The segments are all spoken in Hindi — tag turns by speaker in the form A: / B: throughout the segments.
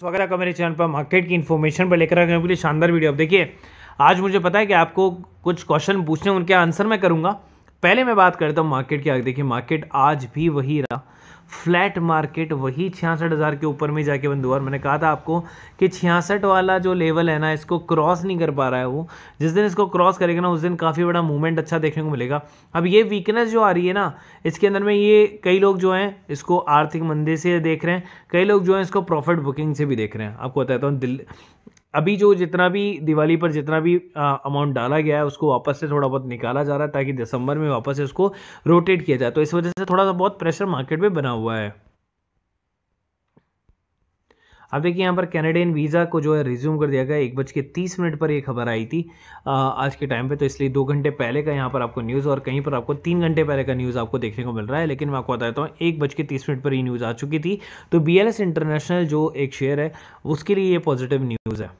A: स्वागत तो है मेरे चैनल पर मार्केट की इन्फॉर्मेशन पर लेकर आने के लिए शानदार वीडियो अब देखिए आज मुझे पता है कि आपको कुछ क्वेश्चन पूछने उनके आंसर मैं करूँगा पहले मैं बात करता हूँ मार्केट की आगे देखिए मार्केट आज भी वही रहा फ्लैट मार्केट वही छियासठ हज़ार के ऊपर में जाके बंद हुआ और मैंने कहा था आपको कि छियासठ वाला जो लेवल है ना इसको क्रॉस नहीं कर पा रहा है वो जिस दिन इसको क्रॉस करेगा ना उस दिन काफ़ी बड़ा मूवमेंट अच्छा देखने को मिलेगा अब ये वीकनेस जो आ रही है ना इसके अंदर में ये कई लोग जो हैं इसको आर्थिक मंदी से देख रहे हैं कई लोग जो हैं इसको प्रॉफिट बुकिंग से भी देख रहे हैं आपको बताता हूँ दिल्ली अभी जो जितना भी दिवाली पर जितना भी अमाउंट डाला गया है उसको वापस से थोड़ा बहुत निकाला जा रहा है ताकि दिसंबर में वापस से उसको रोटेट किया जाए तो इस वजह से थोड़ा सा बहुत प्रेशर मार्केट में बना हुआ है अब देखिए यहाँ पर कैनेडियन वीज़ा को जो है रिज्यूम कर दिया गया एक बज के तीस मिनट पर ये खबर आई थी आ, आज के टाइम पे तो इसलिए दो घंटे पहले का यहाँ पर आपको न्यूज़ और कहीं पर आपको तीन घंटे पहले का न्यूज़ आपको देखने को मिल रहा है लेकिन मैं आपको बताता हूँ एक बज के तीस मिनट पर ये न्यूज़ आ चुकी थी तो बी इंटरनेशनल जो एक शेयर है उसके लिए ये पॉजिटिव न्यूज़ है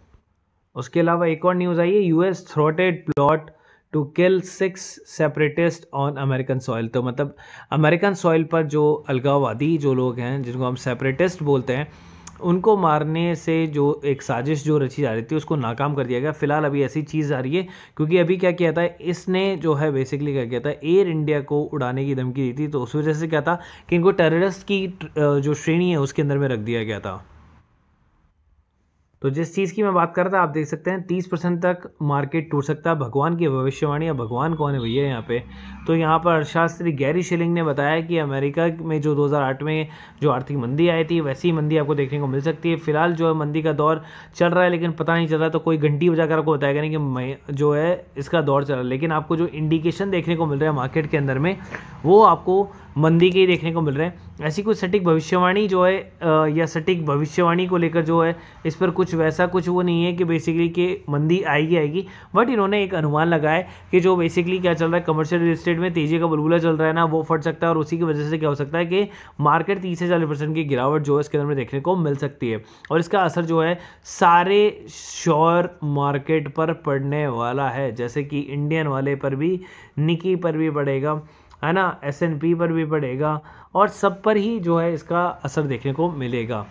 A: उसके अलावा एक और न्यूज़ आई है US thwarted plot to kill Sikh separatist on American soil तो मतलब अमेरिकन सॉइल पर जो अलगाववादी जो लोग हैं जिनको हम सेपरेटिस्ट बोलते हैं उनको मारने से जो एक साजिश जो रची जा रही थी उसको नाकाम कर दिया गया फिलहाल अभी ऐसी चीज़ आ रही है क्योंकि अभी क्या किया था इसने जो है बेसिकली क्या किया था एयर इंडिया को उड़ाने की धमकी दी थी तो उस वजह से क्या था कि इनको टेररिस्ट की जो श्रेणी है उसके अंदर में रख दिया गया था तो जिस चीज़ की मैं बात कर रहा था आप देख सकते हैं तीस परसेंट तक मार्केट टूट सकता है भगवान की भविष्यवाणी या भगवान कौन है भैया यहाँ पे तो यहाँ पर अर्थशास्त्री गैरी शिलिंग ने बताया कि अमेरिका में जो 2008 में जो आर्थिक मंदी आई थी वैसी मंदी आपको देखने को मिल सकती है फिलहाल जो है मंदी का दौर चल रहा है लेकिन पता नहीं चल रहा तो कोई घंटी बजा आपको बताएगा नहीं कि मैं जो है इसका दौर चल रहा है लेकिन आपको जो इंडिकेशन देखने को मिल रहा है मार्केट के अंदर में वो आपको मंदी के ही देखने को मिल रहे हैं ऐसी कुछ सटीक भविष्यवाणी जो है या सटीक भविष्यवाणी को लेकर जो है इस पर कुछ वैसा कुछ वो नहीं है कि बेसिकली कि मंदी आएगी आएगी बट इन्होंने एक अनुमान लगाया कि जो बेसिकली क्या चल रहा है कमर्शियल रियल में तेजी का बुलबुला चल रहा है ना वो फट सकता है और उसी की वजह से क्या हो सकता है कि मार्केट तीस से चालीस परसेंट की गिरावट जो है इसके अंदर में देखने को मिल सकती है और इसका असर जो है सारे शोर मार्केट पर पड़ने वाला है जैसे कि इंडियन वाले पर भी निकी पर भी पड़ेगा है ना एस एन पी पर भी पड़ेगा और सब पर ही जो है इसका असर देखने को मिलेगा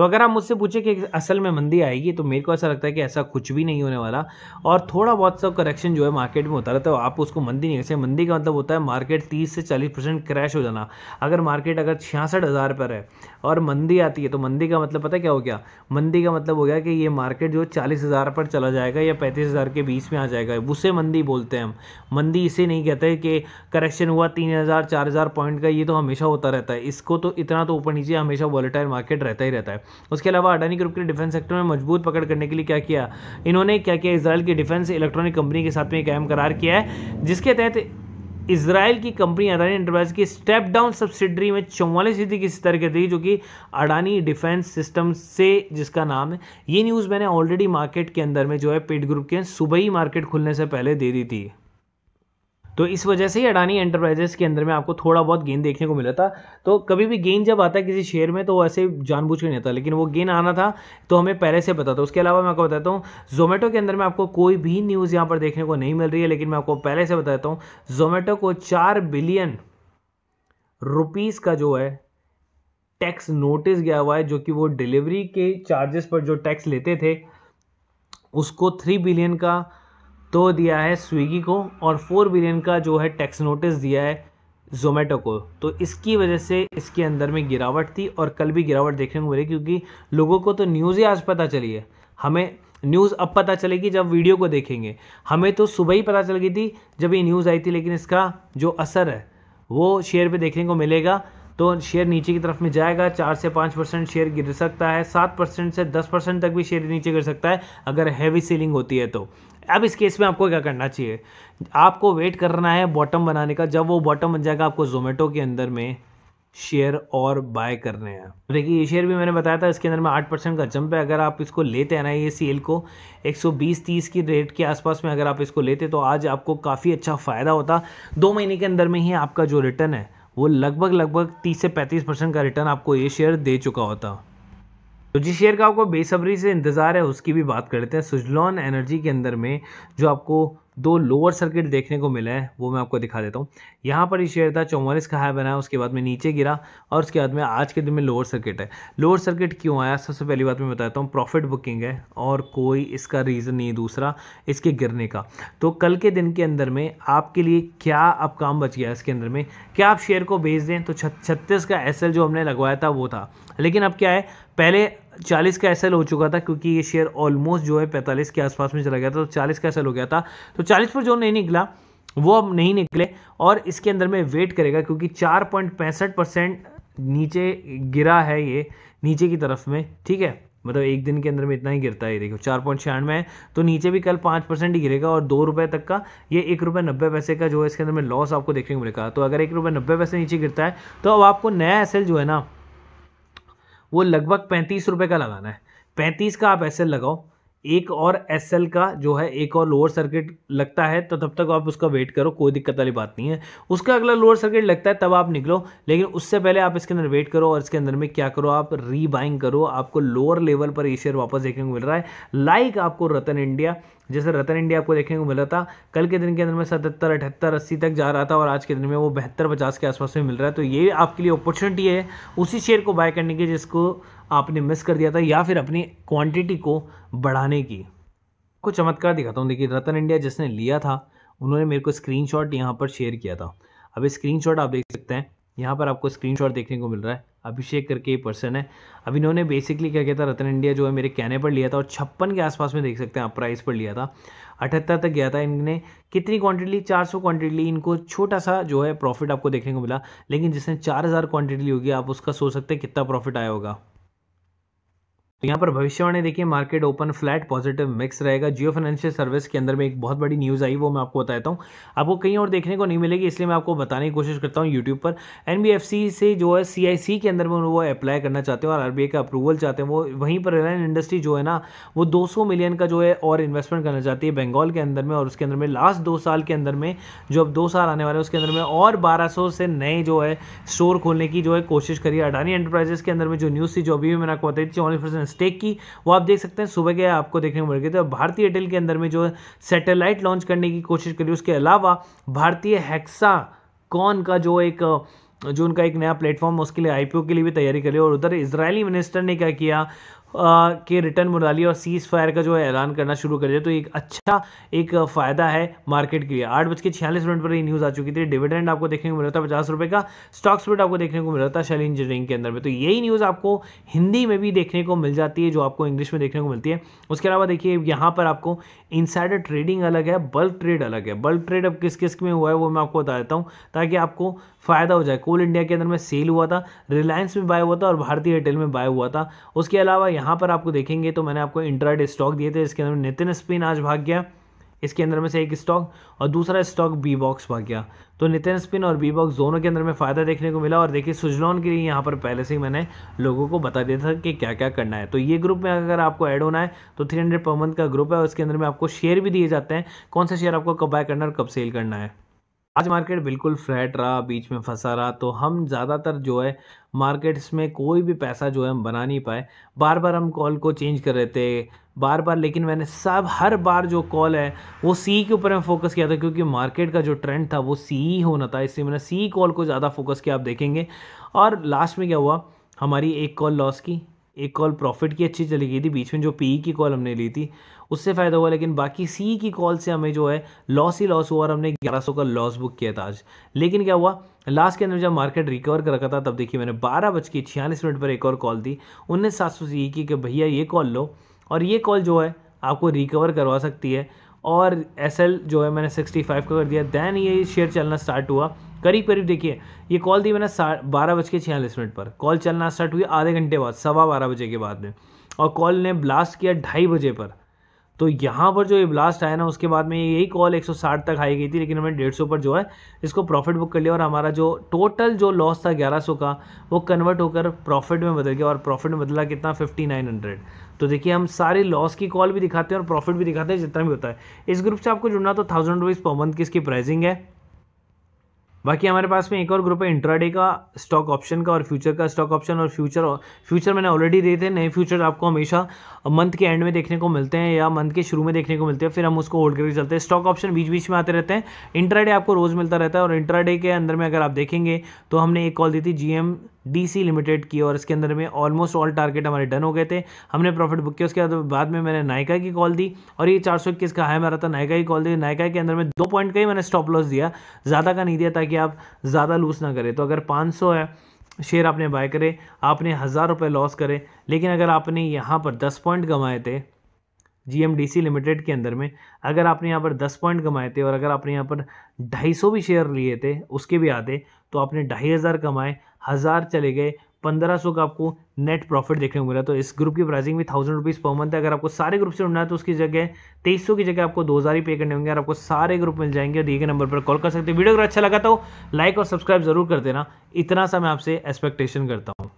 A: तो अगर आप मुझसे पूछे कि असल में मंदी आएगी तो मेरे को ऐसा लगता है कि ऐसा कुछ भी नहीं होने वाला और थोड़ा बहुत सा करेक्शन जो है मार्केट में होता रहता है तो आप उसको मंदी नहीं जैसे मंदी का मतलब होता है मार्केट तीस से चालीस परसेंट क्रैश हो जाना अगर मार्केट अगर छियासठ हज़ार पर है और मंदी आती है तो मंदी का मतलब पता है क्या हो गया मंदी का मतलब हो गया कि ये मार्केट जो चालीस हज़ार पर चला जाएगा या पैंतीस हज़ार के बीच में आ जाएगा उसे मंदी बोलते हैं हम मंदी इसे नहीं कहते कि करेक्शन हुआ तीन हज़ार चार हज़ार पॉइंट का ये तो हमेशा होता रहता है इसको तो इतना तो ऊपर नीचे हमेशा वॉलेटाइल मार्केट रहता ही रहता है उसके अलावा अडानी ग्रुप के डिफेंस सेक्टर में मजबूत पकड़ करने के लिए क्या किया इन्होंने क्या किया इसराइल की डिफेंस इलेक्ट्रॉनिक कंपनी के साथ में एक अहम करार किया है जिसके तहत इसराइल की कंपनी अडानी इंटरप्राइज की स्टेप डाउन सब्सिडरी में चौवालीस फीसदी की स्तर के थी जो कि अडानी डिफेंस सिस्टम से जिसका नाम है ये न्यूज़ मैंने ऑलरेडी मार्केट के अंदर में जो है पेड ग्रुप के सुबह ही मार्केट खुलने से पहले दे दी थी तो इस वजह से ही अडानी एंटरप्राइजेस के अंदर में आपको थोड़ा बहुत गेन देखने को मिला था तो कभी भी गेन जब आता है किसी शेयर में तो वो ऐसे जानबूझ के नहीं आता लेकिन वो गेन आना था तो हमें पहले से पता था उसके अलावा मैं आपको बताता हूँ जोमेटो के अंदर में आपको कोई भी न्यूज़ यहाँ पर देखने को नहीं मिल रही है लेकिन मैं आपको पहले से बताता हूँ जोमेटो को चार बिलियन रुपीज़ का जो है टैक्स नोटिस गया हुआ है जो कि वो डिलीवरी के चार्जेस पर जो टैक्स लेते थे उसको थ्री बिलियन का तो दिया है स्विगी को और फोर बिलियन का जो है टैक्स नोटिस दिया है जोमेटो को तो इसकी वजह से इसके अंदर में गिरावट थी और कल भी गिरावट देखने को मिली क्योंकि लोगों को तो न्यूज़ ही आज पता चली है हमें न्यूज़ अब पता चलेगी जब वीडियो को देखेंगे हमें तो सुबह ही पता चल गई थी जब ये न्यूज़ आई थी लेकिन इसका जो असर है वो शेयर पे देखने को मिलेगा तो शेयर नीचे की तरफ में जाएगा चार से पाँच परसेंट शेयर गिर सकता है सात परसेंट से दस परसेंट तक भी शेयर नीचे गिर सकता है अगर हैवी सेलिंग होती है तो अब इस केस में आपको क्या करना चाहिए आपको वेट करना है बॉटम बनाने का जब वो बॉटम बन जाएगा आपको जोमेटो के अंदर में शेयर और बाय करने हैं देखिए ये शेयर भी मैंने बताया था इसके अंदर में आठ परसेंट का जंप है अगर आप इसको लेते हैं ना ये सेल को 120-30 की रेट के आसपास में अगर आप इसको लेते तो आज आपको काफ़ी अच्छा फ़ायदा होता दो महीने के अंदर में ही आपका जो रिटर्न है वो लगभग लगभग 30 से 35 परसेंट का रिटर्न आपको ये शेयर दे चुका होता तो जिस शेयर का आपको बेसब्री से इंतज़ार है उसकी भी बात करते हैं सुजलॉन एनर्जी के अंदर में जो आपको दो लोअर सर्किट देखने को मिला है वो मैं आपको दिखा देता हूँ यहाँ पर ये शेयर था चौवालीस का हाई बनाया उसके बाद में नीचे गिरा और उसके बाद में आज के दिन में लोअर सर्किट है लोअर सर्किट क्यों आया सबसे पहली बात मैं बताता हूँ प्रॉफिट बुकिंग है और कोई इसका रीज़न नहीं दूसरा इसके गिरने का तो कल के दिन के अंदर में आपके लिए क्या अब काम बच गया इसके अंदर में क्या आप शेयर को बेच दें तो छत्तीस का एस जो हमने लगवाया था वो था लेकिन अब क्या है पहले चालीस का एसएल हो चुका था क्योंकि ये शेयर ऑलमोस्ट जो है पैंतालीस के आसपास में चला गया था तो चालीस का एसएल हो गया था तो चालीस पर जो नहीं निकला वो अब नहीं निकले और इसके अंदर में वेट करेगा क्योंकि चार पॉइंट पैंसठ परसेंट नीचे गिरा है ये नीचे की तरफ में ठीक है मतलब एक दिन के अंदर में इतना ही गिरता है देखो चार पॉइंट छियानवे है तो नीचे भी कल पाँच परसेंट ही गिरेगा और दो रुपये तक का ये एक रुपये नब्बे पैसे का जो है इसके अंदर में लॉस आपको देखने को मिलेगा तो अगर एक रुपये नब्बे पैसे नीचे गिरता है तो अब आपको नया एसएल जो है ना वो लगभग पैंतीस रुपये का लगाना है पैंतीस का आप एस लगाओ एक और एस का जो है एक और लोअर सर्किट लगता है तो तब तक आप उसका वेट करो कोई दिक्कत वाली बात नहीं है उसका अगला लोअर सर्किट लगता है तब आप निकलो लेकिन उससे पहले आप इसके अंदर वेट करो और इसके अंदर में क्या करो आप रीबाइंग करो आपको लोअर लेवल पर ए शेयर वापस देखने को मिल रहा है लाइक आपको रतन इंडिया जैसे रतन इंडिया आपको देखने को मिला था कल के दिन के अंदर में सतहत्तर अठहत्तर अस्सी तक जा रहा था और आज के दिन में वो बहत्तर पचास के आसपास में मिल रहा है तो ये आपके लिए अपॉर्चुनिटी है उसी शेयर को बाय करने की जिसको आपने मिस कर दिया था या फिर अपनी क्वान्टिटी को बढ़ाने की कुछ चमत्कार दिखाता हूँ देखिए रतन इंडिया जिसने लिया था उन्होंने मेरे को स्क्रीनशॉट यहाँ पर शेयर किया था अब स्क्रीनशॉट आप देख सकते हैं यहाँ पर आपको स्क्रीनशॉट देखने को मिल रहा है अभिषेक करके पर्सन है अब इन्होंने बेसिकली क्या कहता था रतन इंडिया जो है मेरे कहने पर लिया था और छप्पन के आसपास में देख सकते हैं आप प्राइस पर लिया था अठहत्तर तक गया था इनने कितनी क्वांटिटी ली चार सौ क्वांटिटी ली इनको छोटा सा जो है प्रॉफिट आपको देखने को मिला लेकिन जिसने चार हज़ार क्वांटिटी ली होगी आप उसका सोच सकते हैं कितना प्रॉफिट आया होगा तो यहाँ पर भविष्यवाणी देखिए market open flat positive mix रहेगा जियो फाइनेंशियल सर्विस के अंदर में एक बहुत बड़ी न्यूज़ आई वो मैं आपको बताता हूँ आपको कहीं और देखने को नहीं मिलेगी इसलिए मैं आपको बताने की कोशिश करता हूँ यूट्यूब पर एन से जो है सी के अंदर में वो अप्लाई करना चाहते हैं और आर का अप्रूवल चाहते हैं वो वहीं पर रिलायंस इंडस्ट्री जो है ना वो दो मिलियन का जो है और इन्वेस्टमेंट करना चाहती है बंगाल के अंदर में और उसके अंदर में लास्ट दो साल के अंदर में जो अब दो साल आने वाले हैं उसके अंदर में और बारह से नए जो है स्टोर खोलने की जो है कोशिश करी अडानी एंटरप्राइजेस के अंदर में जो न्यूज़ थी जो अभी मैंने आपको बताई चौलीस मिस्टेक की वो आप देख सकते हैं सुबह के आपको देखने को मिल गई तो भारतीय एयरटेल के अंदर में जो सैटेलाइट लॉन्च करने की कोशिश करी उसके अलावा भारतीय हैक्सा कॉन का जो एक जो उनका एक नया प्लेटफॉर्म उसके लिए आईपीओ के लिए भी तैयारी करी और उधर इसराइली मिनिस्टर ने क्या किया के रिटर्न बना लिया और सीज फायर का जो है ऐलान करना शुरू कर दिया तो एक अच्छा एक फ़ायदा है मार्केट के लिए आठ बज के छियालीस मिनट पर ये न्यूज़ आ चुकी थी डिविडेंड आपको देखने को मिल रहा था पचास रुपये का स्टॉक स्प्लिट आपको देखने को मिल रहा था शैल इंजीनियरिंग के अंदर में तो यही न्यूज़ आपको हिंदी में भी देखने को मिल जाती है जो आपको इंग्लिश में देखने को मिलती है उसके अलावा देखिए यहाँ पर आपको इनसाइडर ट्रेडिंग अलग है बल्क ट्रेड अलग है बल्क ट्रेड अब किस किस में हुआ है वो मैं आपको बता देता हूँ ताकि आपको फ़ायदा हो जाए कोल इंडिया के अंदर में सेल हुआ था रिलायंस में बाय हुआ था और भारतीय एयरटेल में बाय हुआ था उसके अलावा यहाँ पर आपको देखेंगे तो मैंने आपको इंट्राइड स्टॉक दिए थे इसके अंदर में नितिन स्पिन आज भाग गया इसके अंदर में से एक स्टॉक और दूसरा स्टॉक बी बॉक्स भाग गया तो नितिन स्पिन और बी बॉक्स दोनों के अंदर में फ़ायदा देखने को मिला और देखिए सुजलॉन के लिए यहाँ पर पहले से ही मैंने लोगों को बता दिया था कि क्या क्या करना है तो ये ग्रुप में अगर आपको ऐड होना है तो थ्री हंड्रेड पर मंथ का ग्रुप है और इसके अंदर में आपको शेयर भी दिए जाते हैं कौन सा शेयर आपको कब बाय करना है और कब सेल करना है आज मार्केट बिल्कुल फ्लैट रहा बीच में फंसा रहा तो हम ज़्यादातर जो है मार्केट्स में कोई भी पैसा जो है हम बना नहीं पाए बार बार हम कॉल को चेंज कर रहे थे बार बार लेकिन मैंने सब हर बार जो कॉल है वो सी के ऊपर मैं फोकस किया था क्योंकि मार्केट का जो ट्रेंड था वो सी ही होना था इसलिए मैंने सी कॉल को ज़्यादा फोकस किया आप देखेंगे और लास्ट में क्या हुआ हमारी एक कॉल लॉस की एक कॉल प्रॉफिट की अच्छी चली गई थी बीच में जो पी e की कॉल हमने ली थी उससे फ़ायदा हुआ लेकिन बाकी सी e की कॉल से हमें जो है लॉस ही लॉस हुआ और हमने 1100 का लॉस बुक किया था आज लेकिन क्या हुआ लास्ट के अंदर जब मार्केट रिकवर कर रखा था तब देखिए मैंने बारह बज के छियालीस मिनट पर एक और कॉल दी उन्नीस सात सौ सी e की कि भैया ये कॉल लो और ये कॉल जो है आपको रिकवर करवा सकती है और एस जो है मैंने सिक्सटी फाइव का कर दिया दैन ये शेयर चलना स्टार्ट हुआ करीब करीब देखिए ये कॉल दी मैंने बारह बज के छियालीस मिनट पर कॉल चलना स्टार्ट हुई आधे घंटे बाद सवा बारह बजे के बाद में और कॉल ने ब्लास्ट किया ढाई बजे पर तो यहाँ पर जो ये ब्लास्ट आया ना उसके बाद में यही कॉल 160 तक आई गई थी लेकिन हमने 150 पर जो है इसको प्रॉफिट बुक कर लिया और हमारा जो टोटल जो लॉस था 1100 का वो कन्वर्ट होकर प्रॉफिट में बदल गया और प्रॉफिट में बदला कितना 5900 तो देखिए हम सारे लॉस की कॉल भी दिखाते हैं और प्रॉफिट भी दिखाते हैं जितना भी होता है इस ग्रुप से आपको जुड़ना तो थाउजेंड रुपीज़ पर मंथ की इसकी प्राइसिंग है बाकी हमारे पास में एक और ग्रुप है इंट्राडे का स्टॉक ऑप्शन का और फ्यूचर का स्टॉक ऑप्शन और फ्यूचर फ्यूचर मैंने ऑलरेडी दिए थे नए फ्यूचर आपको हमेशा मंथ के एंड में देखने को मिलते हैं या मंथ के शुरू में देखने को मिलते हैं फिर हम उसको होल्ड करके चलते हैं स्टॉक ऑप्शन बीच बीच में आते रहते हैं इंट्राडे आपको रोज़ मिलता रहता है और इंट्राडे के अंदर में अगर आप देखेंगे तो हमने एक कॉल दी थी जी डीसी लिमिटेड की और इसके अंदर में ऑलमोस्ट ऑल टारगेट हमारे डन हो गए थे हमने प्रॉफिट बुक किया उसके बाद बाद में मैंने नायका की कॉल दी और ये चार सौ इक्कीस का हाई मारा था नायका की कॉल दी नायका के अंदर में दो पॉइंट का ही मैंने स्टॉप लॉस दिया ज़्यादा का नहीं दिया ताकि आप ज़्यादा लूज ना करें तो अगर पाँच सौ है शेयर आपने बाय करे आपने हज़ार रुपये लॉस करे लेकिन अगर आपने यहाँ पर दस पॉइंट कमाए थे जी लिमिटेड के अंदर में अगर आपने यहाँ पर दस पॉइंट कमाए थे और अगर आपने यहाँ पर ढाई सौ भी शेयर लिए थे उसके भी आते तो आपने ढाई हज़ार कमाए हज़ार चले गए पंद्रह सौ का आपको नेट प्रॉफिट देखने को मिला तो इस ग्रुप की प्राइसिंग भी थाउजेंड रुपीज़ पर मंथ है अगर आपको सारे ग्रुप से उड़ना है तो उसकी जगह तेईस सौ की जगह आपको दो हज़ार ही पे करने होंगे और आपको सारे ग्रुप मिल जाएंगे और दिए नंबर पर कॉल कर सकते हैं वीडियो अगर अच्छा लगा तो लाइक और सब्सक्राइब जरूर कर देना इतना सा मैं आपसे एक्सपेक्टेशन करता हूँ